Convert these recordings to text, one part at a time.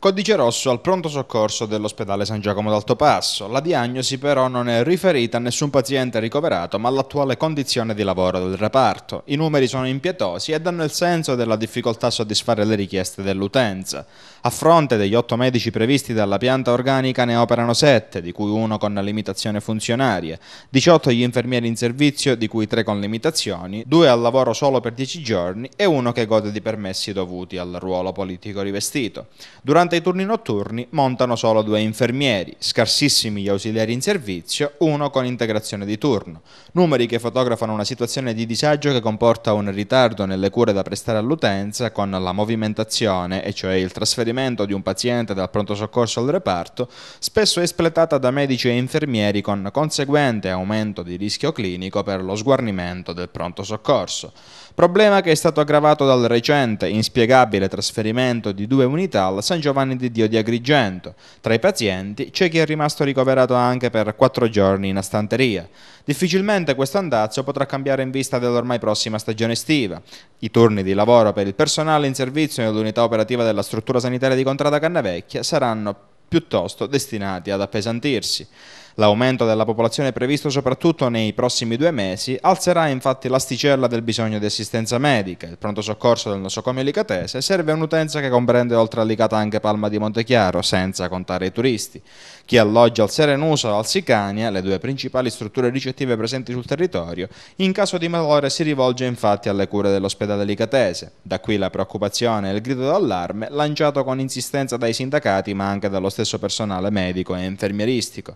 Codice rosso al pronto soccorso dell'ospedale San Giacomo d'Alto Passo. La diagnosi però non è riferita a nessun paziente ricoverato, ma all'attuale condizione di lavoro del reparto. I numeri sono impietosi e danno il senso della difficoltà a soddisfare le richieste dell'utenza. A fronte degli otto medici previsti dalla pianta organica ne operano sette, di cui uno con limitazione funzionarie, 18 gli infermieri in servizio, di cui tre con limitazioni, due al lavoro solo per 10 giorni e uno che gode di permessi dovuti al ruolo politico rivestito. Durante Durante i turni notturni montano solo due infermieri, scarsissimi gli ausiliari in servizio, uno con integrazione di turno. Numeri che fotografano una situazione di disagio che comporta un ritardo nelle cure da prestare all'utenza con la movimentazione, e cioè il trasferimento di un paziente dal pronto soccorso al reparto, spesso espletata da medici e infermieri con conseguente aumento di rischio clinico per lo sguarnimento del pronto soccorso. Problema che è stato aggravato dal recente, inspiegabile trasferimento di due unità al San Giovanni mani di Dio di Agrigento. Tra i pazienti c'è chi è rimasto ricoverato anche per quattro giorni in astanteria. Difficilmente questo andazzo potrà cambiare in vista dell'ormai prossima stagione estiva. I turni di lavoro per il personale in servizio nell'unità operativa della struttura sanitaria di Contrada Cannavecchia saranno piuttosto destinati ad appesantirsi. L'aumento della popolazione previsto soprattutto nei prossimi due mesi alzerà infatti l'asticella del bisogno di assistenza medica. Il pronto soccorso del nosocomio Licatese serve un'utenza che comprende oltre a Licata anche Palma di Montechiaro, senza contare i turisti. Chi alloggia al Serenuso o al Sicania, le due principali strutture ricettive presenti sul territorio, in caso di malore si rivolge infatti alle cure dell'ospedale Licatese. Da qui la preoccupazione e il grido d'allarme lanciato con insistenza dai sindacati ma anche dallo stesso personale medico e infermieristico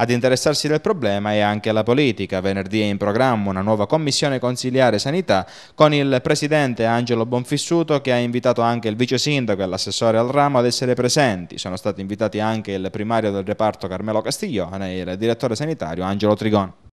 ad interessarsi del problema è anche la politica. Venerdì è in programma una nuova commissione consiliare sanità con il presidente Angelo Bonfissuto che ha invitato anche il vice sindaco e l'assessore al ramo ad essere presenti. Sono stati invitati anche il primario del reparto Carmelo Castiglione e il direttore sanitario Angelo Trigon.